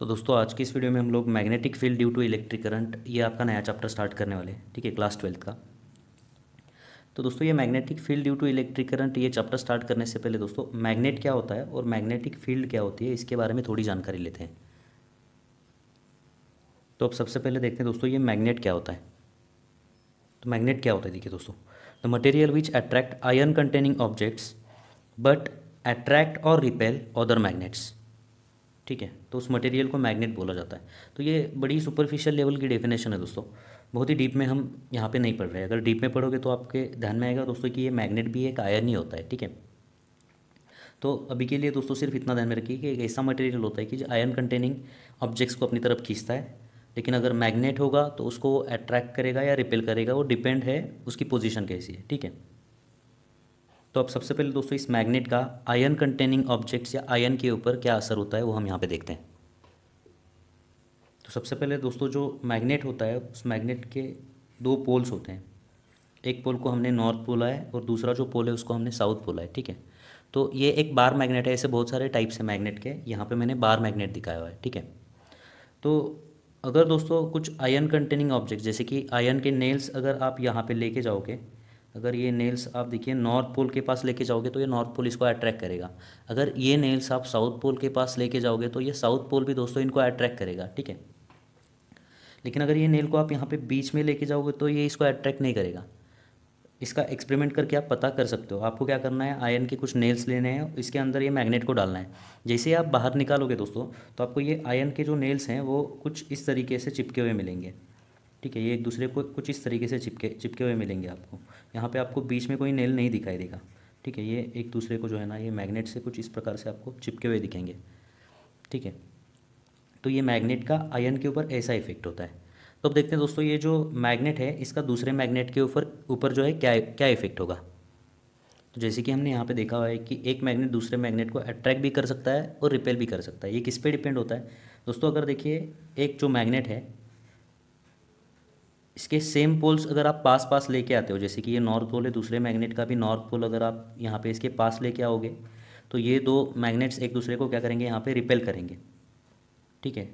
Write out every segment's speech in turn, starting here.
तो दोस्तों आज की इस वीडियो में हम लोग magnetic field due to electric current ये आपका नया चैप्टर स्टार्ट करने वाले हैं ठीक है क्लास ट्वेल्थ का तो दोस्तों ये magnetic field due to electric current ये चैप्टर स्टार्ट करने से पहले दोस्तों मैग्नेट क्या होता है और मैग्नेटिक फील्ड क्या होती है इसके बारे में थोड़ी जानकारी लेते हैं तो अब सबसे पहले देखते हैं दोस्तों ये मैग्नेट क्या होता है तो मैग्नेट क्या होता है देखिए दोस्तों the material which attract iron containing objects but attract और रिपेल अदर मैग्नेट्स ठीक है तो उस मटेरियल को मैग्नेट बोला जाता है तो ये बड़ी सुपरफिशियल लेवल की डेफिनेशन है दोस्तों बहुत ही डीप में हम यहाँ पे नहीं पढ़ रहे हैं अगर डीप में पढ़ोगे तो आपके ध्यान में आएगा दोस्तों कि ये मैग्नेट भी एक आयन ही होता है ठीक है तो अभी के लिए दोस्तों सिर्फ इतना ध्यान में रखिए कि एक ऐसा मटेरियल होता है कि जो आयन कंटेनिंग ऑब्जेक्ट्स को अपनी तरफ खींचता है लेकिन अगर मैग्नेट होगा तो उसको अट्रैक्ट करेगा या रिपेल करेगा वो डिपेंड है उसकी पोजिशन कैसी है ठीक है तो अब सबसे पहले दोस्तों इस मैग्नेट का आयन कंटेनिंग ऑब्जेक्ट्स या आयन के ऊपर क्या असर होता है वो हम यहाँ पे देखते हैं तो सबसे पहले दोस्तों जो मैग्नेट होता है उस मैग्नेट के दो पोल्स होते हैं एक पोल को हमने नॉर्थ बोला है और दूसरा जो पोल है उसको हमने साउथ बोला है ठीक है तो ये एक बार मैग्नेट है ऐसे बहुत सारे टाइप्स हैं मैग्नेट के यहाँ पे मैंने बार मैग्नेट दिखाया हुआ है ठीक है तो अगर दोस्तों कुछ आयन कंटेनिंग ऑब्जेक्ट जैसे कि आयन के नेल्स अगर आप यहाँ पे लेके जाओगे अगर ये नेल्स आप देखिए नॉर्थ पोल के पास लेके जाओगे तो ये नॉर्थ पोल इसको अट्रैक्ट करेगा अगर ये नेल्स आप साउथ पोल के पास लेके जाओगे तो ये साउथ पोल भी दोस्तों इनको अट्रैक्ट करेगा ठीक है लेकिन अगर ये नेल को आप यहाँ पे बीच में लेके जाओगे तो ये इसको अट्रैक्ट नहीं करेगा इसका एक्सपेरिमेंट करके आप पता कर सकते हो आपको क्या करना है आयरन के कुछ नेल्स लेने हैं इसके अंदर ये मैग्नेट को डालना है जैसे आप बाहर निकालोगे दोस्तों तो आपको ये आयरन के जो नेल्स हैं वो कुछ इस तरीके से चिपके हुए मिलेंगे ठीक है ये एक दूसरे को कुछ इस तरीके से चिपके चिपके हुए मिलेंगे आपको यहाँ पे आपको बीच में कोई नेल नहीं दिखाई देगा ठीक है ये एक दूसरे को जो है ना ये मैग्नेट से कुछ इस प्रकार से आपको चिपके हुए दिखेंगे ठीक है तो ये मैग्नेट का आयन के ऊपर ऐसा इफेक्ट होता है तो अब देखते हैं दोस्तों ये जो मैग्नेट है इसका दूसरे मैग्नेट के ऊपर ऊपर जो है क्या क्या इफेक्ट होगा तो जैसे कि हमने यहाँ पे देखा हुआ है कि एक मैग्नेट दूसरे मैग्नेट को अट्रैक्ट भी कर सकता है और रिपेल भी कर सकता है ये किस पे डिपेंड होता है दोस्तों अगर देखिए एक जो मैग्नेट है इसके सेम पोल्स अगर आप पास पास लेके आते हो जैसे कि ये नॉर्थ पोल है दूसरे मैग्नेट का भी नॉर्थ पोल अगर आप यहाँ पे इसके पास लेके आओगे तो ये दो मैग्नेट्स एक दूसरे को क्या करेंगे यहाँ पे रिपेल करेंगे ठीक है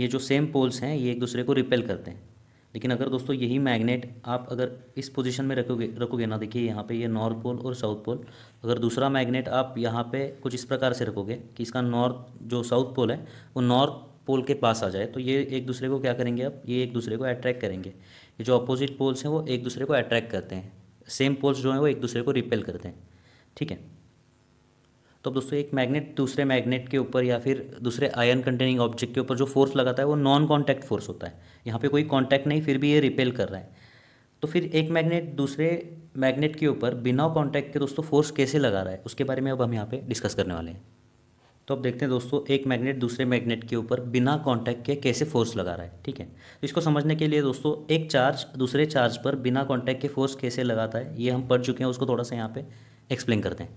ये जो सेम पोल्स हैं ये एक दूसरे को रिपेल करते हैं लेकिन अगर दोस्तों यही मैग्नेट आप अगर इस पोजिशन में रखोगे रखोगे ना देखिए यहाँ पर ये नॉर्थ पोल और साउथ पोल अगर दूसरा मैगनेट आप यहाँ पर कुछ इस प्रकार से रखोगे कि इसका नॉर्थ जो साउथ पोल है वो नॉर्थ पोल के पास आ जाए तो ये एक दूसरे को क्या करेंगे आप ये एक दूसरे को अट्रैक्ट करेंगे ये जो अपोजिट पोल्स हैं वो एक दूसरे को अट्रैक्ट करते हैं सेम पोल्स जो हैं वो एक दूसरे को रिपेल करते हैं ठीक है तो अब दोस्तों एक मैग्नेट दूसरे मैग्नेट के ऊपर या फिर दूसरे आयरन कंटेनिंग ऑब्जेक्ट के ऊपर जो फोर्स लगाता है वो नॉन कॉन्टैक्ट फोर्स होता है यहाँ पे कोई कॉन्टैक्ट नहीं फिर भी ये रिपेल कर रहा है तो फिर एक मैग्नेट दूसरे मैग्नेट के ऊपर बिना कॉन्टैक्ट के दोस्तों फोर्स कैसे लगा रहा है उसके बारे में अब हम यहाँ पे डिस्कस करने वाले हैं तो अब देखते हैं दोस्तों एक मैग्नेट दूसरे मैग्नेट के ऊपर बिना कांटेक्ट के कैसे फोर्स लगा रहा है ठीक है तो इसको समझने के लिए दोस्तों एक चार्ज दूसरे चार्ज पर बिना कांटेक्ट के फोर्स कैसे लगाता है ये हम पढ़ चुके हैं उसको थोड़ा सा यहाँ पे एक्सप्लेन करते हैं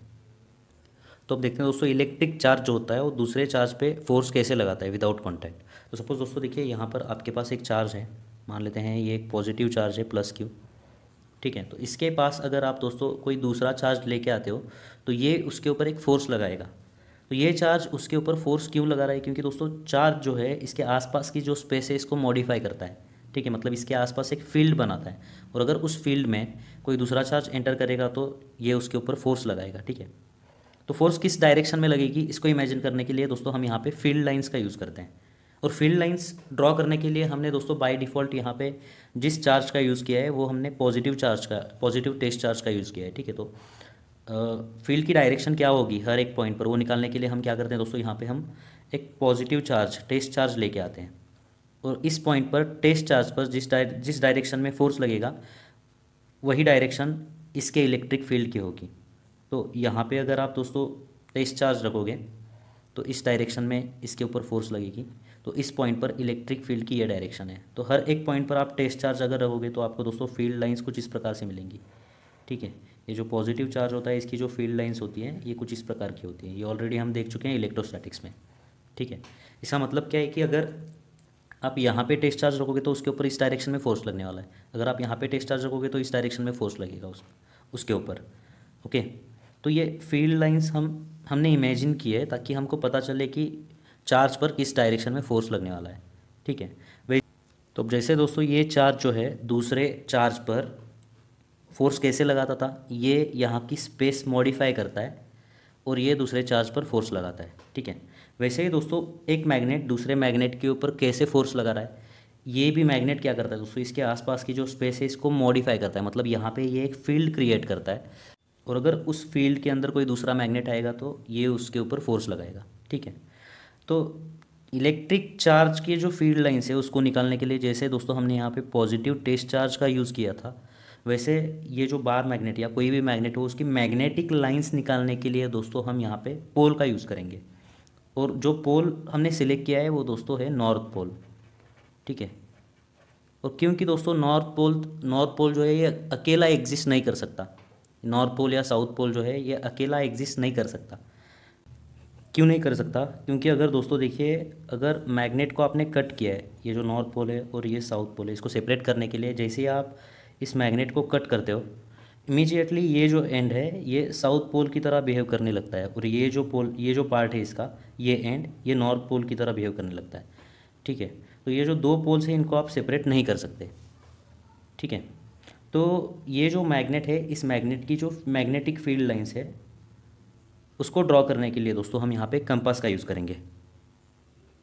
तो अब देखते हैं दोस्तों इलेक्ट्रिक चार्ज जो होता है वो दूसरे चार्ज पर फोर्स कैसे लगाता है विदाउट कॉन्टैक्ट तो सपोज़ दोस्तों देखिए यहाँ पर आपके पास एक चार्ज है मान लेते हैं ये एक पॉजिटिव चार्ज है प्लस क्यू ठीक है तो इसके पास अगर आप दोस्तों कोई दूसरा चार्ज लेके आते हो तो ये उसके ऊपर एक फोर्स लगाएगा तो ये चार्ज उसके ऊपर फोर्स क्यों लगा रहा है क्योंकि दोस्तों चार्ज जो है इसके आसपास की जो स्पेस है इसको मॉडिफाई करता है ठीक है मतलब इसके आसपास एक फील्ड बनाता है और अगर उस फील्ड में कोई दूसरा चार्ज एंटर करेगा तो ये उसके ऊपर फोर्स लगाएगा ठीक है तो फोर्स किस डायरेक्शन में लगेगी इसको इमेजिन करने के लिए दोस्तों हम यहाँ पे फील्ड लाइन्स का यूज़ करते हैं और फील्ड लाइन्स ड्रॉ करने के लिए हमने दोस्तों बाई डिफ़ॉल्ट यहाँ पर जिस चार्ज का यूज़ किया है वो हमने पॉजिटिव चार्ज का पॉजिटिव टेस्ट चार्ज का यूज़ किया है ठीक है तो फील्ड की डायरेक्शन क्या होगी हर एक पॉइंट पर वो निकालने के लिए हम क्या करते हैं दोस्तों यहाँ पे हम एक पॉजिटिव चार्ज टेस्ट चार्ज लेके आते हैं और इस पॉइंट पर टेस्ट चार्ज पर जिस डाय जिस डायरेक्शन में फोर्स लगेगा वही डायरेक्शन इसके इलेक्ट्रिक फील्ड की होगी तो यहाँ पे अगर आप दोस्तों टेस्ट चार्ज रखोगे तो इस डायरेक्शन में इसके ऊपर फोर्स लगेगी तो इस पॉइंट पर इलेक्ट्रिक फील्ड की यह डायरेक्शन है तो हर एक पॉइंट पर आप टेस्ट चार्ज अगर रहोगे तो आपको दोस्तों फील्ड लाइंस कुछ इस प्रकार से मिलेंगी ठीक है ये जो पॉजिटिव चार्ज होता है इसकी जो फील्ड लाइन्स होती हैं ये कुछ इस प्रकार की होती हैं ये ऑलरेडी हम देख चुके हैं इलेक्ट्रोस्टैटिक्स में ठीक है इसका मतलब क्या है कि अगर आप यहाँ पे टेस्ट चार्ज रखोगे तो उसके ऊपर इस डायरेक्शन में फोर्स लगने वाला है अगर आप यहाँ पे टेस्ट चार्ज रखोगे तो इस डायरेक्शन में फोर्स लगेगा उस उसके ऊपर ओके तो ये फील्ड लाइन्स हम हमने इमेजिन की है ताकि हमको पता चले कि चार्ज पर किस डायरेक्शन में फोर्स लगने वाला है ठीक है वे तो जैसे दोस्तों ये चार्ज जो है दूसरे चार्ज पर फोर्स कैसे लगाता था ये यहाँ की स्पेस मॉडिफाई करता है और ये दूसरे चार्ज पर फोर्स लगाता है ठीक है वैसे ही दोस्तों एक मैग्नेट दूसरे मैग्नेट के ऊपर कैसे फोर्स लगा रहा है ये भी मैग्नेट क्या करता है दोस्तों इसके आसपास की जो स्पेस है इसको मॉडिफाई करता है मतलब यहाँ पे ये एक फील्ड क्रिएट करता है और अगर उस फील्ड के अंदर कोई दूसरा मैग्नेट आएगा तो ये उसके ऊपर फोर्स लगाएगा ठीक है तो इलेक्ट्रिक चार्ज की जो फील्ड लाइन्स है उसको निकालने के लिए जैसे दोस्तों हमने यहाँ पर पॉजिटिव टेस्ट चार्ज का यूज़ किया था वैसे ये जो बार मैग्नेट या कोई भी मैग्नेट हो उसकी मैग्नेटिक लाइंस निकालने के लिए दोस्तों हम यहाँ पे पोल का यूज़ करेंगे और जो पोल हमने सिलेक्ट किया है वो दोस्तों है नॉर्थ पोल ठीक है और क्योंकि दोस्तों नॉर्थ पोल नॉर्थ पोल जो है ये अकेला एग्जिस्ट नहीं कर सकता नॉर्थ पोल या साउथ पोल जो है ये अकेला एग्जिस्ट नहीं कर सकता क्यों नहीं कर सकता क्योंकि अगर दोस्तों देखिए अगर मैग्नेट को आपने कट किया है ये जो नॉर्थ पोल है और ये साउथ पोल है इसको सेपरेट करने के लिए जैसे आप इस मैग्नेट को कट करते हो इमीजिएटली ये जो एंड है ये साउथ पोल की तरह बिहेव करने लगता है और ये जो पोल ये जो पार्ट है इसका ये एंड ये नॉर्थ पोल की तरह बिहेव करने लगता है ठीक है तो ये जो दो पोल्स हैं इनको आप सेपरेट नहीं कर सकते ठीक है तो ये जो मैग्नेट है इस मैग्नेट की जो मैग्नेटिक फील्ड लाइन्स है उसको ड्रॉ करने के लिए दोस्तों हम यहाँ पे कंपास का यूज़ करेंगे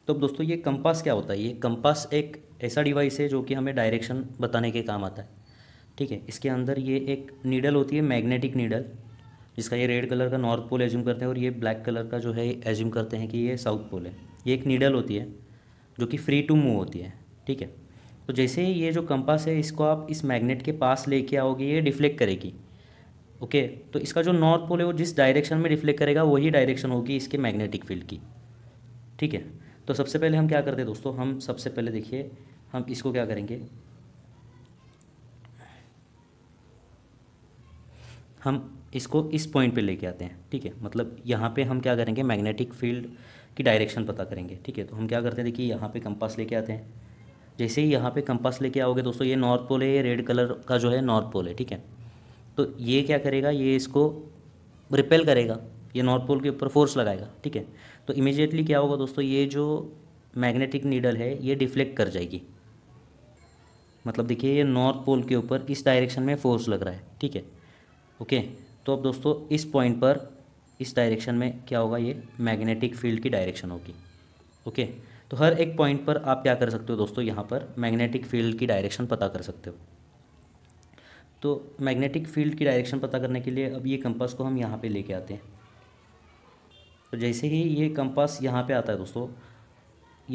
तो दोस्तों ये कंपास क्या होता है ये कंपास एक ऐसा डिवाइस है जो कि हमें डायरेक्शन बताने के काम आता है ठीक है इसके अंदर ये एक नीडल होती है मैग्नेटिक नीडल जिसका ये रेड कलर का नॉर्थ पोल एज्यूम करते हैं और ये ब्लैक कलर का जो है एज्यूम करते हैं कि ये साउथ पोल है ये एक नीडल होती है जो कि फ्री टू मूव होती है ठीक है तो जैसे ये जो कंपास है इसको आप इस मैग्नेट के पास लेके आओगे ये डिफ्लेक्ट करेगी ओके तो इसका जो नॉर्थ पोल है वो जिस डायरेक्शन में डिफ्लेक्ट करेगा वही डायरेक्शन होगी इसके मैग्नेटिक फील्ड की ठीक है तो सबसे पहले हम क्या करते हैं दोस्तों हम सबसे पहले देखिए हम इसको क्या करेंगे हम इसको इस पॉइंट पे लेके आते हैं ठीक है मतलब यहाँ पे हम क्या करेंगे मैग्नेटिक फील्ड की डायरेक्शन पता करेंगे ठीक है तो हम क्या करते हैं देखिए यहाँ पे कंपास लेके आते हैं जैसे ही यहाँ पे कंपास लेके आओगे दोस्तों ये नॉर्थ पोल है ये रेड कलर का जो है नॉर्थ पोल है ठीक है तो ये क्या करेगा ये इसको रिपेल करेगा ये नॉर्थ पोल के ऊपर फोर्स लगाएगा ठीक है तो इमीजिएटली क्या होगा दोस्तों ये जो मैग्नेटिक नीडल है ये डिफ्लेक्ट कर जाएगी मतलब देखिए ये नॉर्थ पोल के ऊपर इस डायरेक्शन में फोर्स लग रहा है ठीक है ओके तो अब दोस्तों इस पॉइंट पर इस डायरेक्शन में क्या होगा ये मैग्नेटिक फील्ड की डायरेक्शन होगी ओके तो हर एक पॉइंट पर आप क्या कर सकते हो दोस्तों यहाँ पर मैग्नेटिक फील्ड की डायरेक्शन पता कर सकते हो तो मैग्नेटिक फील्ड की डायरेक्शन पता करने के लिए अब ये कंपास को हम यहाँ पे लेके आते हैं तो जैसे ही ये कंपास यहाँ पे आता है दोस्तों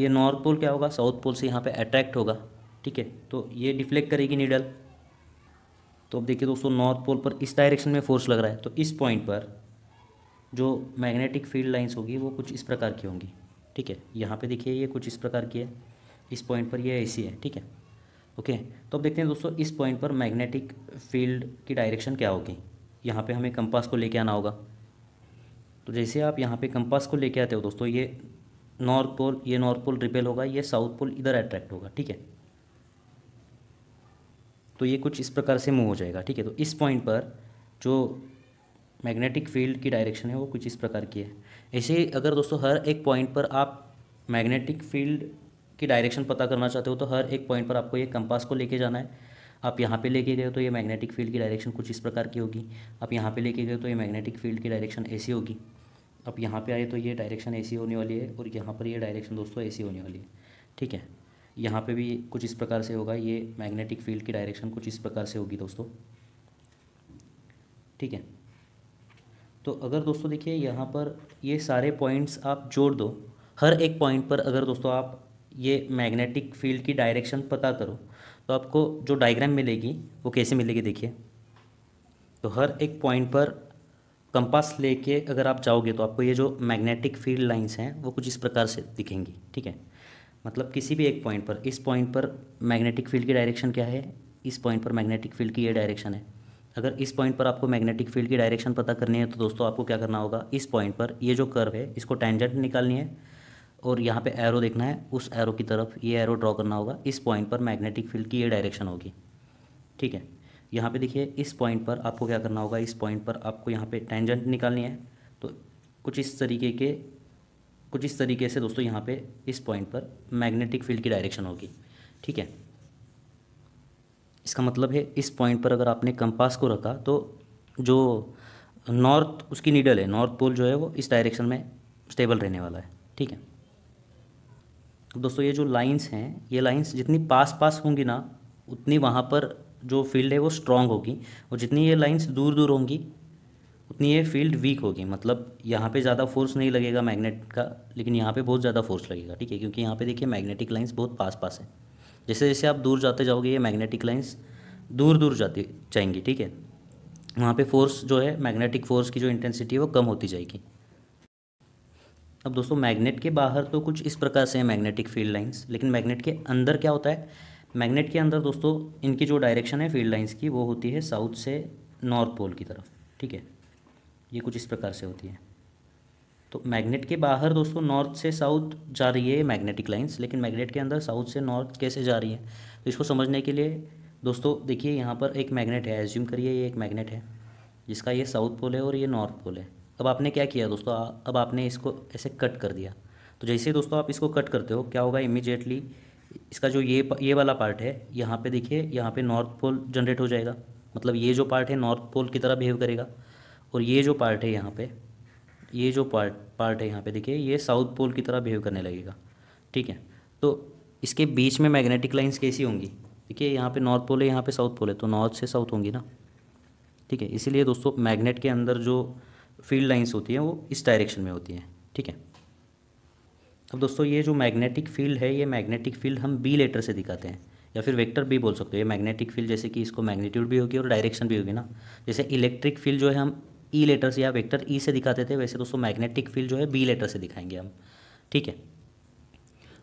ये नॉर्थ पोल क्या होगा साउथ पोल से यहाँ पे अट्रैक्ट होगा ठीक है तो ये डिफ्लेक्ट करेगी नीडल तो अब देखिए दोस्तों नॉर्थ पोल पर इस डायरेक्शन में फोर्स लग रहा है तो इस पॉइंट पर जो मैग्नेटिक फील्ड लाइंस होगी वो कुछ इस प्रकार की होंगी ठीक है यहाँ पे देखिए ये कुछ इस प्रकार की है इस पॉइंट पर ये ऐसी है ठीक है ओके तो अब देखते हैं दोस्तों इस पॉइंट पर मैग्नेटिक फील्ड की डायरेक्शन क्या होगी यहाँ पे हमें कंपास को लेके आना होगा तो जैसे आप यहाँ पे कंपास को लेके आते हो दोस्तों ये नॉर्थ पोल ये नॉर्थ पोल रिपेल होगा ये साउथ पोल इधर अट्रैक्ट होगा ठीक है तो ये कुछ इस प्रकार से मूव हो जाएगा ठीक है तो इस पॉइंट पर जो मैग्नेटिक फील्ड की डायरेक्शन है वो कुछ इस प्रकार की है ऐसे अगर दोस्तों हर एक पॉइंट पर आप मैग्नेटिक फील्ड की डायरेक्शन पता करना चाहते हो तो हर एक पॉइंट पर आपको ये कंपास को लेके जाना है आप यहाँ पे लेके गए तो ये मैग्नेटिक फील्ड की डायरेक्शन कुछ इस प्रकार की होगी आप यहाँ पे लेके गए तो ये मैग्नेटिक फील्ड की डायरेक्शन ऐसी होगी आप यहाँ पे आए तो ये डायरेक्शन ऐसी होने वाली है और यहाँ पर ये डायरेक्शन दोस्तों ऐसी होने वाली है ठीक है यहाँ पे भी कुछ इस प्रकार से होगा ये मैग्नेटिक फील्ड की डायरेक्शन कुछ इस प्रकार से होगी दोस्तों ठीक है तो अगर दोस्तों देखिए यहाँ पर ये सारे पॉइंट्स आप जोड़ दो हर एक पॉइंट पर अगर दोस्तों आप ये मैग्नेटिक फील्ड की डायरेक्शन पता करो तो आपको जो डायग्राम मिलेगी वो कैसे मिलेगी देखिए तो हर एक पॉइंट पर कंपास लेके अगर आप जाओगे तो आपको ये जो मैग्नेटिक फील्ड लाइंस हैं वो कुछ इस प्रकार से दिखेंगी ठीक है मतलब किसी भी एक पॉइंट पर इस पॉइंट पर मैग्नेटिक फील्ड की डायरेक्शन क्या है इस पॉइंट पर मैग्नेटिक फील्ड की ये डायरेक्शन है अगर इस पॉइंट पर आपको मैग्नेटिक फील्ड की डायरेक्शन पता करनी है तो दोस्तों आपको क्या करना होगा इस पॉइंट पर ये जो कर्व है इसको टेंजेंट निकालनी है और यहाँ पे एरो देखना है उस एरो की तरफ ये एरो ड्रॉ करना होगा इस पॉइंट पर मैग्नेटिक फील्ड की ये डायरेक्शन होगी ठीक है यहाँ पे देखिए इस पॉइंट पर आपको क्या करना होगा इस पॉइंट पर आपको यहाँ पे टेंजेंट निकालनी है तो कुछ इस तरीके के कुछ इस तरीके से दोस्तों यहाँ पे इस पॉइंट पर मैग्नेटिक फील्ड की डायरेक्शन होगी ठीक है इसका मतलब है इस पॉइंट पर अगर आपने कंपास को रखा तो जो नॉर्थ उसकी नीडल है नॉर्थ पोल जो है वो इस डायरेक्शन में स्टेबल रहने वाला है ठीक है दोस्तों ये जो लाइंस हैं ये लाइंस जितनी पास पास होंगी ना उतनी वहाँ पर जो फील्ड है वो स्ट्रांग होगी और जितनी ये लाइंस दूर दूर होंगी उतनी ये फील्ड वीक होगी मतलब यहाँ पे ज़्यादा फोर्स नहीं लगेगा मैग्नेट का लेकिन यहाँ पे बहुत ज़्यादा फोर्स लगेगा ठीक है क्योंकि यहाँ पे देखिए मैग्नेटिक लाइंस बहुत पास पास है जैसे जैसे आप दूर जाते जाओगे ये मैग्नेटिक लाइंस दूर दूर जाती जाएंगी ठीक है वहाँ पे फोर्स जो है मैग्नेटिक फोर्स की जो इंटेंसिटी है वो कम होती जाएगी अब दोस्तों मैग्नेट के बाहर तो कुछ इस प्रकार से है मैग्नेटिक फील्ड लाइन्स लेकिन मैग्नेट के अंदर क्या होता है मैग्नेट के अंदर दोस्तों इनकी जो डायरेक्शन है फील्ड लाइन्स की वो होती है साउथ से नॉर्थ पोल की तरफ ठीक है ये कुछ इस प्रकार से होती है तो मैग्नेट के बाहर दोस्तों नॉर्थ से साउथ जा रही है मैग्नेटिक लाइंस लेकिन मैग्नेट के अंदर साउथ से नॉर्थ कैसे जा रही है तो इसको समझने के लिए दोस्तों देखिए यहाँ पर एक मैग्नेट है एज्यूम करिए ये एक मैग्नेट है जिसका ये साउथ पोल है और ये नॉर्थ पोल है अब आपने क्या किया दोस्तों अब आपने इसको ऐसे कट कर दिया तो जैसे दोस्तों आप इसको कट करते हो क्या होगा इमिजिएटली इसका जो ये ये वाला पार्ट है यहाँ पर देखिए यहाँ पर नॉर्थ पोल जनरेट हो जाएगा मतलब ये जो पार्ट है नॉर्थ पोल की तरह बिहेव करेगा और ये जो पार्ट है यहाँ पे ये जो पार्ट पार्ट है यहाँ पे देखिए ये साउथ पोल की तरह बिहेव करने लगेगा ठीक है तो इसके बीच में मैग्नेटिक लाइंस कैसी होंगी देखिए यहाँ पे नॉर्थ पोल है यहाँ पे साउथ पोल है तो नॉर्थ से साउथ होंगी ना ठीक है इसीलिए दोस्तों मैग्नेट के अंदर जो फील्ड लाइन्स होती हैं वो इस डायरेक्शन में होती हैं ठीक है अब दोस्तों ये जो मैग्नेटिक फील्ड है ये मैग्नेटिक फील्ड हम बी लेटर से दिखाते हैं या फिर वेक्टर भी बोल सकते हो ये मैग्नेटिक फील्ड जैसे कि इसको मैग्नीट्यूड भी होगी और डायरेक्शन भी होगी ना जैसे इलेक्ट्रिक फील्ड जो है हम ई e लेटर से या वेक्टर ई e से दिखाते थे वैसे दोस्तों मैग्नेटिक फील्ड जो है बी लेटर से दिखाएंगे हम ठीक है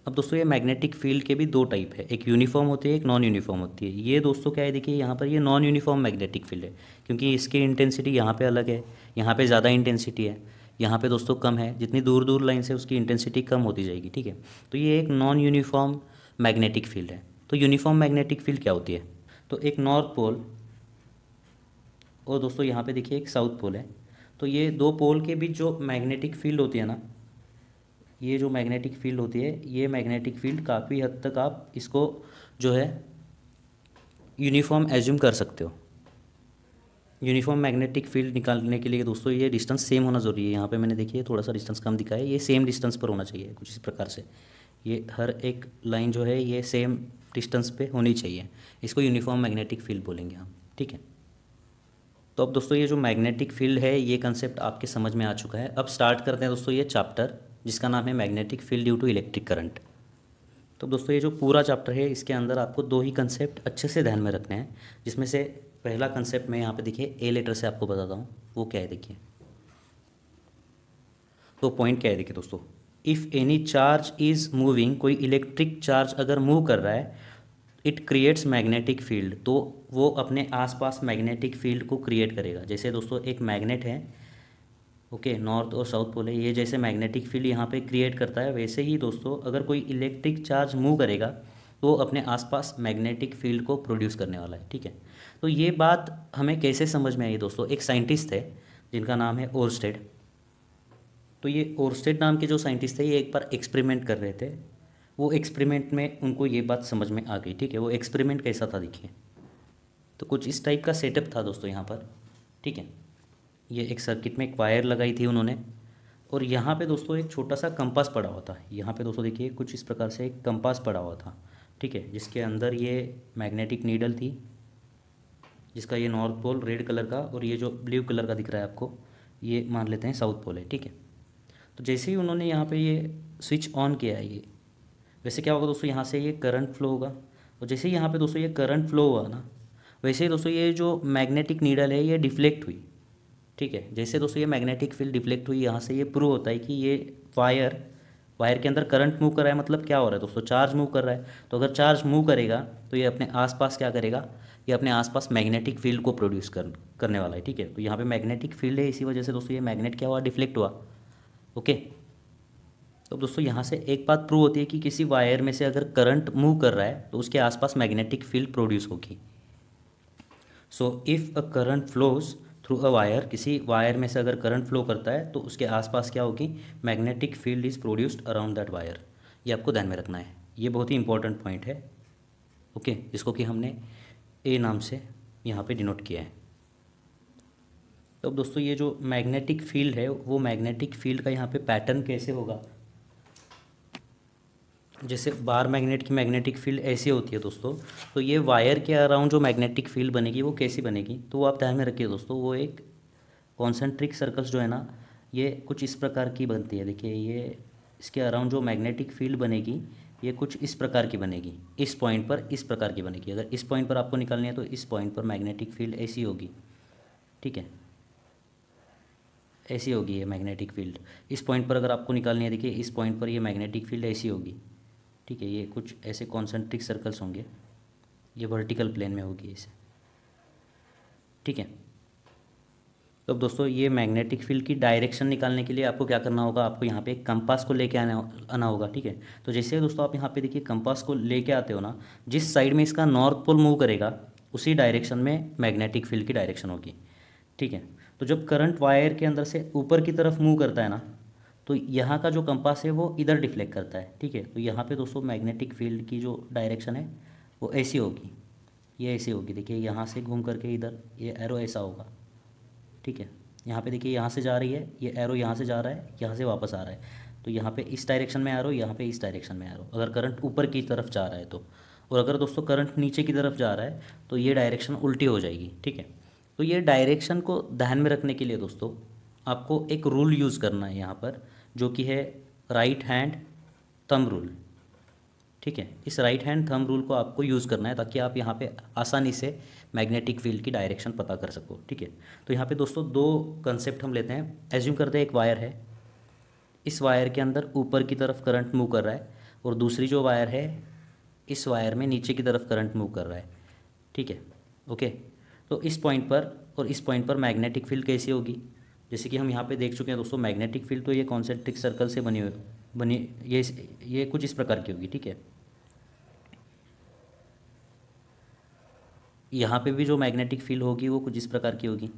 अब दोस्तों ये मैग्नेटिक फील्ड के भी दो टाइप है एक यूनिफॉर्म होती है एक नॉन यूनिफॉर्म होती है ये दोस्तों क्या है देखिए यहाँ पर ये नॉन यूनिफॉर्म मैग्नेटिक फील्ड है क्योंकि इसकी इंटेंसिटी यहाँ पर अलग है यहाँ पर ज़्यादा इंटेंसिटी है यहाँ पर दोस्तों कम है जितनी दूर दूर लाइन से उसकी इंटेंसिटी कम होती जाएगी ठीक है तो ये एक नॉन यूनिफॉर्म मैग्नेटिक फील्ड है तो यूनिफॉर्म मैग्नेटिक फील्ड क्या होती है तो एक नॉर्थ पोल और दोस्तों यहाँ पे देखिए एक साउथ पोल है तो ये दो पोल के बीच जो मैग्नेटिक फील्ड होती है ना ये जो मैग्नेटिक फील्ड होती है ये मैग्नेटिक फील्ड काफ़ी हद तक आप इसको जो है यूनिफॉर्म एज्यूम कर सकते हो यूनिफॉर्म मैग्नेटिक फील्ड निकालने के लिए दोस्तों ये डिस्टेंस सेम होना ज़रूरी है यहाँ पे मैंने देखिए थोड़ा सा डिस्टेंस कम दिखा है ये सेम डिस्टेंस पर होना चाहिए कुछ इस प्रकार से ये हर एक लाइन जो है ये सेम डिस्टेंस पे होनी चाहिए इसको यूनिफॉर्म मैग्नेटिक फील्ड बोलेंगे हम ठीक है तो अब दोस्तों ये जो मैग्नेटिक फील्ड है ये कंसेप्ट आपके समझ में आ चुका है अब स्टार्ट करते हैं दोस्तों ये चैप्टर जिसका नाम है magnetic field due to electric current तो दोस्तों ये जो पूरा चैप्टर है इसके अंदर आपको दो ही कंसेप्ट अच्छे से ध्यान में रखने हैं जिसमें से पहला कंसेप्ट मैं यहाँ पे देखिए ए लेटर से आपको बताता हूँ वो क्या है देखिए तो पॉइंट क्या है देखिए दोस्तों if any charge is moving कोई इलेक्ट्रिक चार्ज अगर मूव कर रहा है इट क्रिएट्स मैग्नेटिक फील्ड तो वो अपने आसपास मैग्नेटिक फील्ड को क्रिएट करेगा जैसे दोस्तों एक मैग्नेट है ओके नॉर्थ और साउथ पोल है ये जैसे मैग्नेटिक फील्ड यहाँ पे क्रिएट करता है वैसे ही दोस्तों अगर कोई इलेक्ट्रिक चार्ज मूव करेगा तो अपने आसपास मैग्नेटिक फील्ड को प्रोड्यूस करने वाला है ठीक है तो ये बात हमें कैसे समझ में आई दोस्तों एक साइंटिस्ट है जिनका नाम है ओरस्टेड तो ये ओरस्टेड नाम के जो साइंटिस्ट थे ये एक बार एक्सपेरिमेंट कर रहे थे वो एक्सपेरिमेंट में उनको ये बात समझ में आ गई ठीक है वो एक्सपेरिमेंट कैसा था देखिए तो कुछ इस टाइप का सेटअप था दोस्तों यहाँ पर ठीक है ये एक सर्किट में एक वायर लगाई थी उन्होंने और यहाँ पे दोस्तों एक छोटा सा कंपास पड़ा हुआ था यहाँ पे दोस्तों देखिए कुछ इस प्रकार से एक कंपास पड़ा हुआ था ठीक है जिसके अंदर ये मैग्नेटिक नीडल थी जिसका ये नॉर्थ पोल रेड कलर का और ये जो ब्लू कलर का दिख रहा है आपको ये मान लेते हैं साउथ पोल है ठीक है तो जैसे ही उन्होंने यहाँ पर ये स्विच ऑन किया ये वैसे क्या होगा दोस्तों यहाँ से ये करंट फ्लो होगा और जैसे यहाँ पे दोस्तों ये करंट फ्लो हुआ ना वैसे ही दोस्तों ये जो मैग्नेटिक नीडल है ये डिफ्लेक्ट हुई ठीक है जैसे दोस्तों ये मैग्नेटिक फील्ड डिफ्लेक्ट हुई यहाँ से ये प्रूव होता है कि ये वायर वायर के अंदर करंट मूव कर रहा है मतलब क्या हो रहा है दोस्तों चार्ज मूव कर रहा है तो अगर चार्ज मूव करेगा तो ये अपने आसपास क्या करेगा ये अपने आसपास मैग्नेटिक फील्ड को प्रोड्यूस कर करने वाला है ठीक है तो यहाँ पे मैग्नेटिक फील्ड है इसी वजह से दोस्तों ये मैग्नेट क्या हुआ डिफ्लेक्ट हुआ ओके तो दोस्तों यहाँ से एक बात प्रूव होती है कि किसी वायर में से अगर करंट मूव कर रहा है तो उसके आसपास मैग्नेटिक फील्ड प्रोड्यूस होगी so if a current flows through a wire किसी वायर में से अगर करंट फ्लो करता है तो उसके आसपास क्या होगी magnetic field is produced around that wire ये आपको ध्यान में रखना है ये बहुत ही इंपॉर्टेंट पॉइंट है ओके okay, जिसको कि हमने ए नाम से यहाँ पर डिनोट किया है तो अब दोस्तों ये जो मैग्नेटिक फील्ड है वो मैग्नेटिक फील्ड का यहाँ पे पैटर्न कैसे होगा जैसे बार मैग्नेट की मैग्नेटिक फील्ड ऐसी होती है दोस्तों तो ये वायर के अराउंड जो मैग्नेटिक फील्ड बनेगी वो कैसी बनेगी तो वो आप ध्यान में रखिए दोस्तों वो एक कॉन्सेंट्रिक सर्कल्स जो है ना ये कुछ इस प्रकार की बनती है देखिए ये इसके अराउंड जो मैग्नेटिक फील्ड बनेगी ये कुछ इस प्रकार की बनेगी इस पॉइंट पर इस प्रकार की बनेगी अगर इस पॉइंट पर आपको निकालनी है तो इस पॉइंट पर मैग्नेटिक फील्ड ऐसी होगी ठीक है ऐसी होगी ये मैग्नेटिक फील्ड इस पॉइंट पर अगर आपको निकालनी है देखिए इस पॉइंट पर ये मैग्नेटिक फील्ड ऐसी होगी ठीक है ये कुछ ऐसे कॉन्सेंट्रिक सर्कल्स होंगे ये वर्टिकल प्लेन में होगी इसे ठीक है तो अब दोस्तों ये मैग्नेटिक फील्ड की डायरेक्शन निकालने के लिए आपको क्या करना होगा आपको यहाँ पे एक कंपास को लेके आना आना होगा ठीक है तो जैसे दोस्तों आप यहाँ पे देखिए कंपास को लेके आते हो ना जिस साइड में इसका नॉर्थ पोल मूव करेगा उसी डायरेक्शन में मैग्नेटिक फील्ड की डायरेक्शन होगी ठीक है तो जब करंट वायर के अंदर से ऊपर की तरफ मूव करता है ना तो यहाँ का जो कंपास है वो इधर डिफ्लेक्ट करता है ठीक है तो यहाँ पे दोस्तों मैग्नेटिक फील्ड की जो डायरेक्शन है वो ऐसी होगी ये ऐसी होगी देखिए यहाँ से घूम करके इधर ये एरो ऐसा होगा ठीक है यहाँ पे देखिए यहाँ से जा रही है ये एरो यहाँ से जा रहा है यहाँ से वापस आ रहा है तो यहाँ पे इस डायरेक्शन में आ रहा हो यहाँ पे इस डायरेक्शन में आ रहा हो अगर करंट ऊपर की तरफ जा रहा है तो और अगर दोस्तों करंट नीचे की तरफ जा रहा है तो ये डायरेक्शन उल्टी हो जाएगी ठीक है तो ये डायरेक्शन को ध्यान में रखने के लिए दोस्तों आपको एक रूल यूज़ करना है यहाँ पर जो कि है राइट हैंड थम रूल ठीक है इस राइट हैंड थम रूल को आपको यूज़ करना है ताकि आप यहाँ पे आसानी से मैग्नेटिक फील्ड की डायरेक्शन पता कर सको ठीक है तो यहाँ पे दोस्तों दो कंसेप्ट हम लेते हैं एज्यूम करते हैं एक वायर है इस वायर के अंदर ऊपर की तरफ करंट मूव कर रहा है और दूसरी जो वायर है इस वायर में नीचे की तरफ करंट मूव कर रहा है ठीक है ओके तो इस पॉइंट पर और इस पॉइंट पर मैग्नेटिक फील्ड कैसी होगी जैसे कि हम यहाँ पे देख चुके हैं दोस्तों मैग्नेटिक फील्ड तो ये कॉन्सेंट्रिक सर्कल से बनी हुई बनी ये ये कुछ इस प्रकार की होगी ठीक है यहाँ पे भी जो मैग्नेटिक फील्ड होगी वो कुछ इस प्रकार की होगी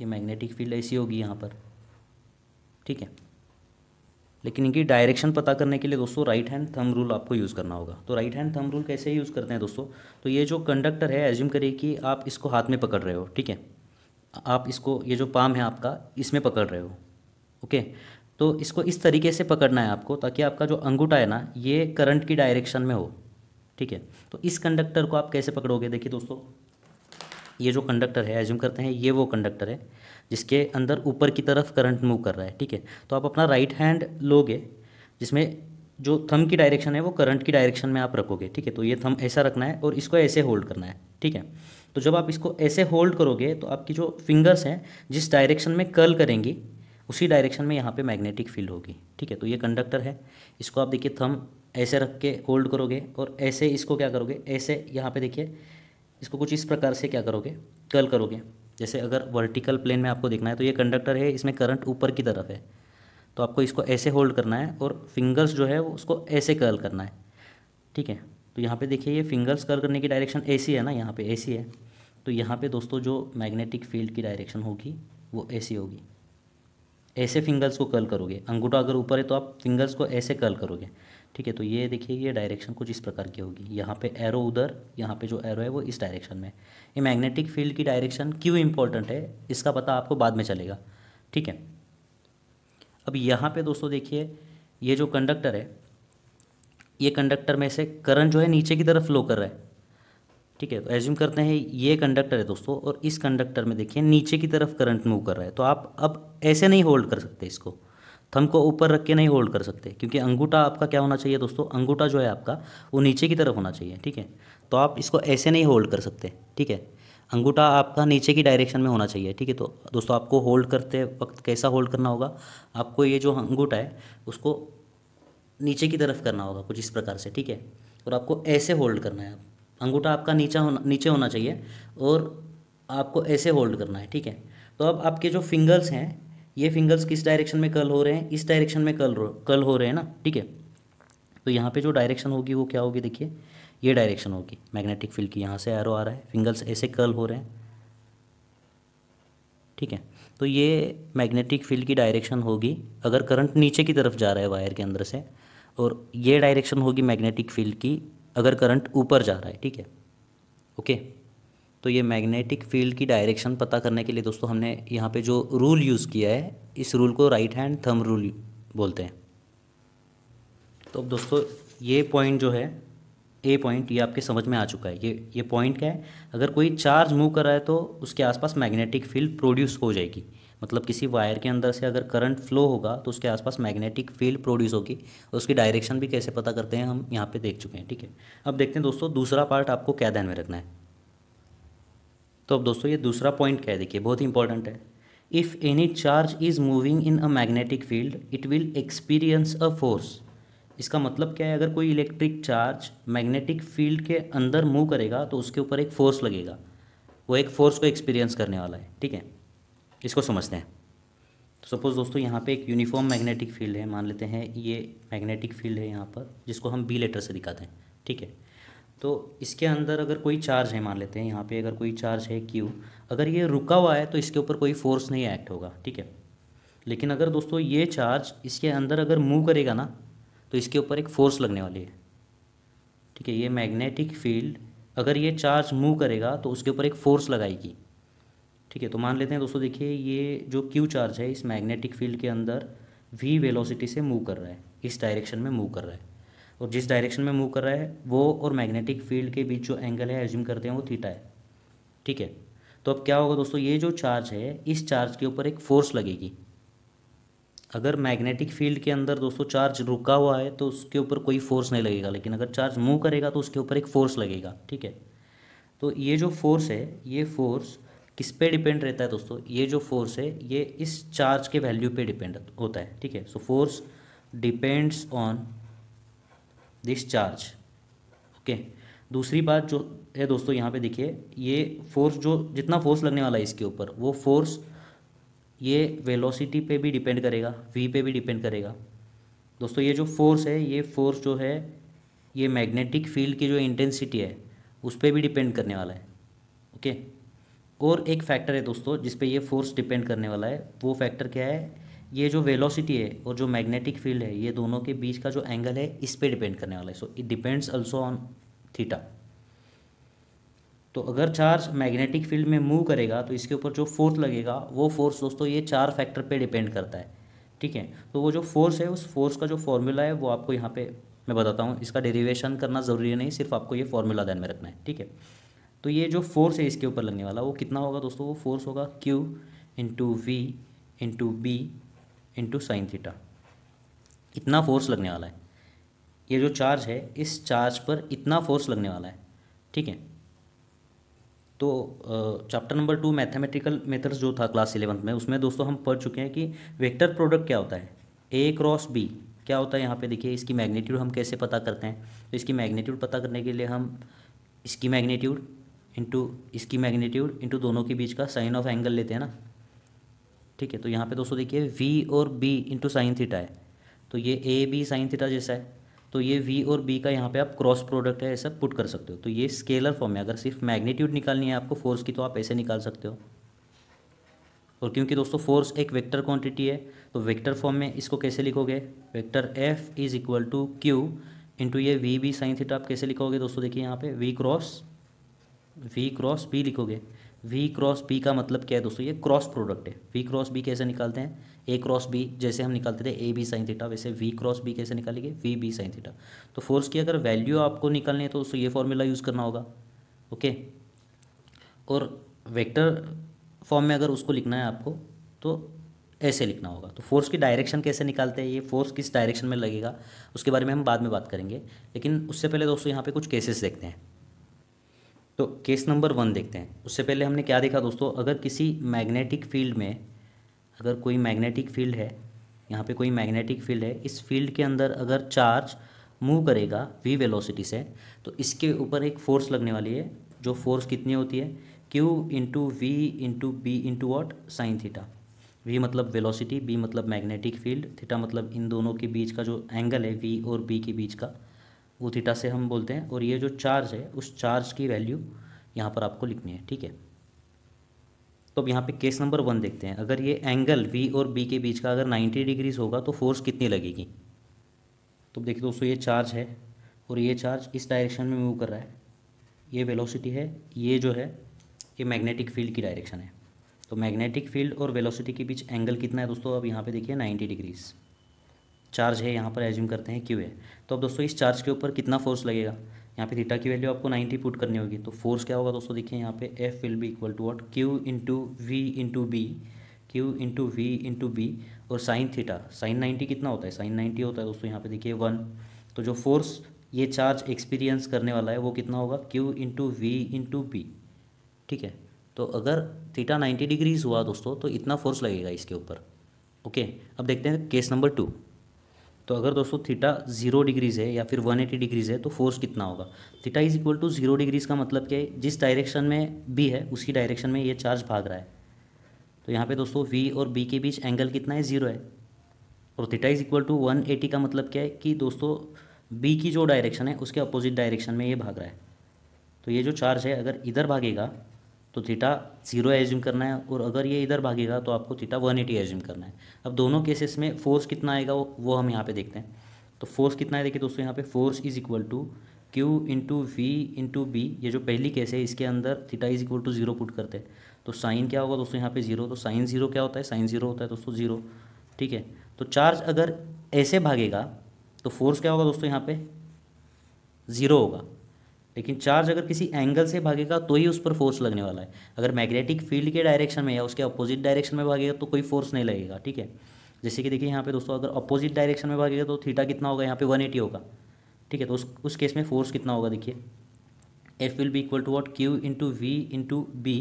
ये मैग्नेटिक फील्ड ऐसी होगी यहाँ पर ठीक है लेकिन इनकी डायरेक्शन पता करने के लिए दोस्तों राइट हैंड थंब रूल आपको यूज़ करना होगा तो राइट हैंड थंब रूल कैसे यूज़ करते हैं दोस्तों तो ये जो कंडक्टर है एज्यूम करिए कि आप इसको हाथ में पकड़ रहे हो ठीक है आप इसको ये जो पाम है आपका इसमें पकड़ रहे हो ओके तो इसको इस तरीके से पकड़ना है आपको ताकि आपका जो अंगूठा है ना ये करंट की डायरेक्शन में हो ठीक है तो इस कंडक्टर को आप कैसे पकड़ोगे देखिए दोस्तों ये जो कंडक्टर है एज्यूम करते हैं ये वो कंडक्टर है जिसके अंदर ऊपर की तरफ करंट मूव कर रहा है ठीक है तो आप अपना राइट हैंड लोगे जिसमें जो थम की डायरेक्शन है वो करंट की डायरेक्शन में आप रखोगे ठीक है तो ये थम ऐसा रखना है और इसको ऐसे होल्ड करना है ठीक है तो जब आप इसको ऐसे होल्ड करोगे तो आपकी जो फिंगर्स हैं जिस डायरेक्शन में कर्ल करेंगी उसी डायरेक्शन में यहाँ पे मैग्नेटिक फील्ड होगी ठीक है तो ये कंडक्टर है इसको आप देखिए थम ऐसे रख के होल्ड करोगे और ऐसे इसको क्या करोगे ऐसे यहाँ पे देखिए इसको कुछ इस प्रकार से क्या करोगे कर्ल करोगे जैसे अगर वर्टिकल प्लेन में आपको देखना है तो ये कंडक्टर है इसमें करंट ऊपर की तरफ है तो आपको इसको ऐसे होल्ड करना है और फिंगर्स जो है वो उसको ऐसे कर्ल करना है ठीक है तो यहाँ पे देखिए ये फिंगर्स कर करने की डायरेक्शन ऐसी है ना यहाँ पे ऐसी है तो यहाँ पे दोस्तों जो मैग्नेटिक फील्ड की डायरेक्शन होगी वो ऐसी होगी ऐसे फिंगर्स को कर्ल करोगे अंगूठा अगर ऊपर है तो आप फिंगर्स को ऐसे कर्ल करोगे ठीक है तो ये देखिए ये डायरेक्शन कुछ इस प्रकार की होगी यहाँ पे एरो उधर यहाँ पे जो एरो है वो इस डायरेक्शन में ये मैग्नेटिक फील्ड की डायरेक्शन क्यों इम्पोर्टेंट है इसका पता आपको बाद में चलेगा ठीक है अब यहाँ पे दोस्तों देखिए ये जो कंडक्टर है ये कंडक्टर में से करंट जो है नीचे की तरफ फ्लो कर रहा है ठीक है तो एज्यूम करते हैं ये कंडक्टर है दोस्तों और इस कंडक्टर में देखिए नीचे की तरफ करंट मूव कर रहा है तो आप अब ऐसे नहीं होल्ड कर सकते इसको थम को ऊपर रख के नहीं होल्ड कर सकते क्योंकि अंगूठा आपका क्या होना चाहिए दोस्तों अंगूठा जो है आपका वो नीचे की तरफ होना चाहिए ठीक है तो आप इसको ऐसे नहीं होल्ड कर सकते ठीक है अंगूठा आपका नीचे की डायरेक्शन में होना चाहिए ठीक है तो दोस्तों आपको होल्ड करते वक्त कैसा होल्ड करना होगा आपको ये जो अंगूठा है उसको नीचे की तरफ करना होगा कुछ इस प्रकार से ठीक है और आपको ऐसे होल्ड करना है अंगूठा आपका नीचा होना नीचे होना चाहिए और आपको ऐसे होल्ड करना है ठीक है तो अब आपके जो फिंगर्स हैं ये फिंगर्स किस डायरेक्शन में कल हो रहे हैं इस डायरेक्शन में कल कल हो रहे हैं ना ठीक है तो यहाँ पे जो डायरेक्शन होगी वो क्या होगी देखिए ये डायरेक्शन होगी मैग्नेटिक फील्ड की यहाँ से एरो आ रहा है फिंगर्स ऐसे कर्ल हो रहे हैं ठीक है तो ये मैग्नेटिक फील्ड की डायरेक्शन होगी अगर करंट नीचे की तरफ जा रहा है वायर के अंदर से और ये डायरेक्शन होगी मैग्नेटिक फील्ड की अगर करंट ऊपर जा रहा है ठीक है ओके तो ये मैग्नेटिक फील्ड की डायरेक्शन पता करने के लिए दोस्तों हमने यहाँ पे जो रूल यूज़ किया है इस रूल को राइट हैंड थम रूल बोलते हैं तो अब दोस्तों ये पॉइंट जो है ए पॉइंट ये आपके समझ में आ चुका है ये ये पॉइंट क्या है अगर कोई चार्ज मूव कर रहा है तो उसके आसपास मैग्नेटिक फील्ड प्रोड्यूस हो जाएगी मतलब किसी वायर के अंदर से अगर करंट फ्लो होगा तो उसके आसपास मैग्नेटिक फील्ड प्रोड्यूस होगी उसकी डायरेक्शन भी कैसे पता करते हैं हम यहाँ पे देख चुके हैं ठीक है अब देखते हैं दोस्तों दूसरा पार्ट आपको क्या ध्यान में रखना है तो अब दोस्तों ये दूसरा पॉइंट क्या है देखिए बहुत ही इंपॉर्टेंट है if any charge is moving in a magnetic field it will experience a force इसका मतलब क्या है अगर कोई इलेक्ट्रिक चार्ज मैग्नेटिक फील्ड के अंदर मूव करेगा तो उसके ऊपर एक फोर्स लगेगा वो एक फोर्स को एक्सपीरियंस करने वाला है ठीक है इसको समझते हैं सपोज़ तो दोस्तों यहाँ पे एक यूनिफॉर्म मैग्नेटिक फील्ड है मान लेते हैं ये मैग्नेटिक फील्ड है यहाँ पर जिसको हम बी लेटर से दिखाते हैं ठीक है तो इसके अंदर अगर कोई चार्ज है मान लेते हैं यहाँ पे अगर कोई चार्ज है क्यू अगर ये रुका हुआ है तो इसके ऊपर कोई फोर्स नहीं एक्ट होगा ठीक है लेकिन अगर दोस्तों ये चार्ज इसके अंदर अगर मूव करेगा ना तो इसके ऊपर एक फोर्स लगने वाली है ठीक है ये मैग्नेटिक फील्ड अगर ये चार्ज मूव करेगा तो उसके ऊपर एक फोर्स लगाएगी ठीक है तो मान लेते हैं दोस्तों देखिए ये जो क्यू चार्ज है इस मैग्नेटिक फील्ड के अंदर वी वेलोसिटी से मूव कर रहा है इस डायरेक्शन में मूव कर रहा है और जिस डायरेक्शन में मूव कर रहा है वो और मैग्नेटिक फील्ड के बीच जो एंगल है एज्यूम करते हैं वो थीटा है ठीक है तो अब क्या होगा दोस्तों ये जो चार्ज है इस चार्ज के ऊपर एक फोर्स लगेगी अगर मैग्नेटिक फील्ड के अंदर दोस्तों चार्ज रुका हुआ है तो उसके ऊपर कोई फोर्स नहीं लगेगा लेकिन अगर चार्ज मूव करेगा तो उसके ऊपर एक फोर्स लगेगा ठीक है तो ये जो फोर्स है ये फोर्स किस पे डिपेंड रहता है दोस्तों ये जो फोर्स है ये इस चार्ज के वैल्यू पे डिपेंड होता है ठीक है so force depends on this charge okay दूसरी बात जो है दोस्तों यहाँ पे देखिए ये फोर्स जो जितना फोर्स लगने वाला है इसके ऊपर वो फोर्स ये वेलोसिटी पे भी डिपेंड करेगा वी पे भी डिपेंड करेगा दोस्तों ये जो फोर्स है ये फोर्स जो है ये मैग्नेटिक फील्ड की जो इंटेंसिटी है उस पर भी डिपेंड करने वाला है ओके okay? और एक फैक्टर है दोस्तों जिस पे ये फोर्स डिपेंड करने वाला है वो फैक्टर क्या है ये जो वेलोसिटी है और जो मैग्नेटिक फील्ड है ये दोनों के बीच का जो एंगल है इस पे डिपेंड करने वाला है so it depends also on theta तो अगर चार्ज मैग्नेटिक फील्ड में मूव करेगा तो इसके ऊपर जो फोर्स लगेगा वो फोर्स दोस्तों ये चार फैक्टर पर डिपेंड करता है ठीक है तो वो जो फोर्स है उस फोर्स का जो फॉर्मूला है वो आपको यहाँ पर मैं बताता हूँ इसका डेरिवेशन करना ज़रूरी नहीं सिर्फ आपको ये फॉर्मूला ध्यान में रखना है ठीक है तो ये जो फोर्स है इसके ऊपर लगने वाला वो कितना होगा दोस्तों वो फोर्स होगा Q into V into B into sine theta इतना फोर्स लगने वाला है ये जो चार्ज है इस चार्ज पर इतना फोर्स लगने वाला है ठीक है तो chapter number two mathematical methods जो था क्लास इलेवंथ में उसमें दोस्तों हम पढ़ चुके हैं कि वेक्टर प्रोडक्ट क्या होता है ए क्रॉस बी क्या होता है यहाँ पे देखिए इसकी मैग्नीट्यूड हम कैसे पता करते हैं तो इसकी मैग्नीट्यूड पता करने के लिए हम इसकी मैग्नीट्यूड इंटू इसकी मैग्नीट्यूड इंटू दोनों के बीच का साइन ऑफ एंगल लेते हैं ना ठीक है तो यहाँ पे दोस्तों देखिए वी और बी इंटू साइन थीटा है तो ये ए बी साइन थीटा जैसा है तो ये वी और बी का यहाँ पे आप क्रॉस प्रोडक्ट है ऐसा पुट कर सकते हो तो ये स्केलर फॉर्म में अगर सिर्फ मैग्नीट्यूड निकालनी है आपको फोर्स की तो आप ऐसे निकाल सकते हो और क्योंकि दोस्तों फोर्स एक वेक्टर क्वांटिटी है तो वेक्टर फॉर्म में इसको कैसे लिखोगे vector F is equal to Q into ये वी बी साइन थीटा आप कैसे लिखोगे दोस्तों देखिए यहाँ पे V cross V cross B लिखोगे वी क्रॉस बी का मतलब क्या है दोस्तों ये क्रॉस प्रोडक्ट है वी क्रॉस बी कैसे निकालते हैं ए क्रॉस बी जैसे हम निकालते थे ए बी साइन थीटा वैसे वी क्रॉस बी कैसे निकालेंगे वी बी साइन थीटा तो फोर्स की अगर वैल्यू आपको निकालनी है तो उसको ये फॉर्मूला यूज़ करना होगा ओके और वेक्टर फॉर्म में अगर उसको लिखना है आपको तो ऐसे लिखना होगा तो फोर्स की डायरेक्शन कैसे निकालते हैं ये फोर्स किस डायरेक्शन में लगेगा उसके बारे में हम बाद में बात करेंगे लेकिन उससे पहले दोस्तों यहाँ पे कुछ केसेस देखते हैं तो केस नंबर वन देखते हैं उससे पहले हमने क्या देखा दोस्तों अगर किसी मैग्नेटिक फील्ड में अगर कोई मैग्नेटिक फील्ड है यहाँ पे कोई मैग्नेटिक फील्ड है इस फील्ड के अंदर अगर चार्ज मूव करेगा वी वेलोसिटी से तो इसके ऊपर एक फोर्स लगने वाली है जो फोर्स कितनी होती है Q into V into B into what sine theta V मतलब वेलोसिटी बी मतलब मैग्नेटिक फील्ड थीटा मतलब इन दोनों के बीच का जो एंगल है वी और बी के बीच का वो थीटा से हम बोलते हैं और ये जो चार्ज है उस चार्ज की वैल्यू यहाँ पर आपको लिखनी है ठीक है तो अब यहाँ पे केस नंबर वन देखते हैं अगर ये एंगल वी और बी के बीच का अगर 90 डिग्रीज होगा तो फोर्स कितनी लगेगी तो देखिए दोस्तों ये चार्ज है और ये चार्ज इस डायरेक्शन में मूव कर रहा है ये वेलोसिटी है ये जो है ये मैग्नेटिक फील्ड की डायरेक्शन है तो मैग्नेटिक फील्ड और वेलोसिटी के बीच एंगल कितना है दोस्तों अब यहाँ पे देखिए 90 डिग्रीज़ चार्ज है यहाँ पर एज्यूम करते हैं क्यू है तो अब दोस्तों इस चार्ज के ऊपर कितना फोर्स लगेगा यहाँ पे थीटा की वैल्यू आपको 90 पुट करनी होगी तो फोर्स क्या होगा दोस्तों देखिए यहाँ पे F will be equal to what Q into V into B Q into V into B और साइन थीटा साइन नाइन्टी कितना होता है साइन नाइन्टी होता है दोस्तों यहाँ पे देखिए वन तो जो फोर्स ये चार्ज एक्सपीरियंस करने वाला है वो कितना होगा Q into V into B ठीक है तो अगर थीटा नाइन्टी डिग्रीज हुआ दोस्तों तो इतना फोर्स लगेगा इसके ऊपर ओके अब देखते हैं केस नंबर टू तो अगर दोस्तों थीटा जीरो डिग्रीज है या फिर वन एटी डिग्रीज है तो फोर्स कितना होगा theta is equal to zero degrees का मतलब क्या है जिस डायरेक्शन में बी है उसी डायरेक्शन में ये चार्ज भाग रहा है तो यहाँ पे दोस्तों वी और बी के बीच एंगल कितना है जीरो है और theta is equal to one eighty का मतलब क्या है कि दोस्तों बी की जो डायरेक्शन है उसके अपोजिट डायरेक्शन में ये भाग रहा है तो ये जो चार्ज है अगर इधर भागेगा तो थीटा जीरो एज्यूम करना है और अगर ये इधर भागेगा तो आपको थीटा वन एटी एज्यूम करना है अब दोनों केसेस में फोर्स कितना आएगा वो वो हम यहाँ पे देखते हैं तो फोर्स कितना है देखिए दोस्तों यहाँ पे force is equal to Q into V into B ये जो पहली केस है इसके अंदर theta is equal to zero put करते हैं तो साइन क्या होगा दोस्तों यहाँ पे जीरो तो साइन जीरो क्या होता है साइन जीरो होता है दोस्तों जीरो ठीक है तो चार्ज अगर ऐसे भागेगा तो फोर्स क्या होगा दोस्तों यहाँ पे ज़ीरो होगा लेकिन चार्ज अगर किसी एंगल से भागेगा तो ही उस पर फोर्स लगने वाला है अगर मैग्नेटिक फील्ड के डायरेक्शन में या उसके अपोजिट डायरेक्शन में भागेगा तो कोई फोर्स नहीं लगेगा ठीक है जैसे कि देखिए यहाँ पे दोस्तों अगर अपोजिट डायरेक्शन में भागेगा तो थीटा कितना होगा यहाँ पे 180 होगा ठीक है तो उस उस केस में फोर्स कितना होगा देखिए F will be equal to what Q into V into B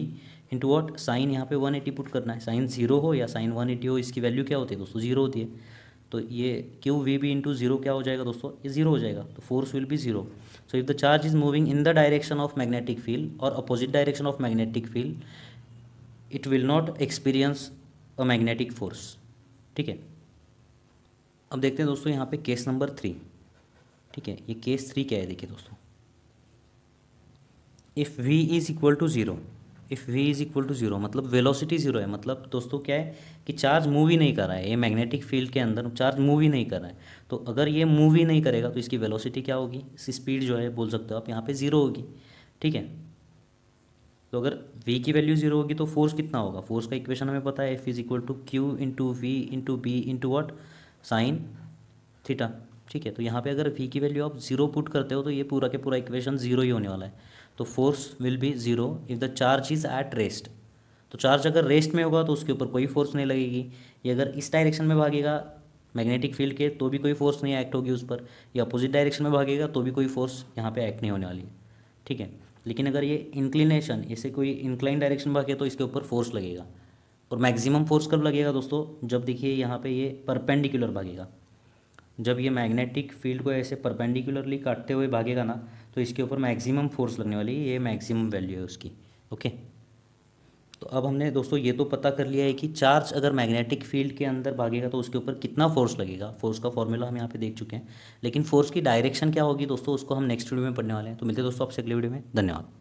into what sine यहाँ पे 180 पुट करना है साइन जीरो हो या साइन 180 हो इसकी वैल्यू क्या होती है दोस्तों जीरो होती है तो ये Q V B into zero क्या हो जाएगा दोस्तों ये जीरो हो जाएगा तो force will be zero so if the charge is moving in the direction of magnetic field और opposite direction of magnetic field it will not experience a magnetic force ठीक है अब देखते हैं दोस्तों यहाँ पे केस नंबर थ्री ठीक है ये केस थ्री क्या है देखिए दोस्तों if V is equal to zero if V is equal to zero मतलब वेलोसिटी जीरो है मतलब दोस्तों क्या है कि चार्ज मूव ही नहीं कर रहा है ये मैग्नेटिक फील्ड के अंदर चार्ज मूव ही नहीं कर रहा है तो अगर ये मूव ही नहीं करेगा तो इसकी वेलोसिटी क्या होगी इसकी स्पीड जो है बोल सकते हो आप यहाँ पे ज़ीरो होगी ठीक है तो अगर वी की वैल्यू जीरो होगी तो फोर्स कितना होगा फोर्स का इक्वेशन हमें पता है F is equal to Q into V into B into what sine theta ठीक है तो यहाँ पे अगर वी की वैल्यू आप जीरो पुट करते हो तो ये पूरा के पूरा इक्वेशन जीरो ही होने वाला है तो force will be zero if the charge is at rest तो चार्ज अगर रेस्ट में होगा तो उसके ऊपर कोई फोर्स नहीं लगेगी ये अगर इस डायरेक्शन में भागेगा मैग्नेटिक फील्ड के तो भी कोई फोर्स नहीं एक्ट होगी उस पर या अपोजिट डायरेक्शन में भागेगा तो भी कोई फोर्स यहाँ पे एक्ट नहीं होने वाली ठीक है लेकिन अगर ये इंक्लिनेशन इसे कोई इंक्लाइन डायरेक्शन भागे तो इसके ऊपर फोर्स लगेगा और मैक्सिमम फोर्स कब लगेगा दोस्तों जब देखिए यहाँ पे ये परपेंडिकुलर भागेगा जब ये मैग्नेटिक फील्ड को ऐसे परपेंडिकुलरली काटते हुए भागेगा ना तो इसके ऊपर मैक्सिमम फोर्स लगने वाली है ये मैक्सिमम वैल्यू है उसकी ओके तो अब हमने दोस्तों ये तो पता कर लिया है कि चार्ज अगर मैग्नेटिक फील्ड के अंदर भागेगा तो उसके ऊपर कितना फोर्स लगेगा फोर्स का फॉर्मूला हम यहाँ पे देख चुके हैं लेकिन फोर्स की डायरेक्शन क्या होगी दोस्तों उसको हम नेक्स्ट वीडियो में पढ़ने वाले हैं तो मिलते हैं दोस्तों आपसे अगले वीडियो में धन्यवाद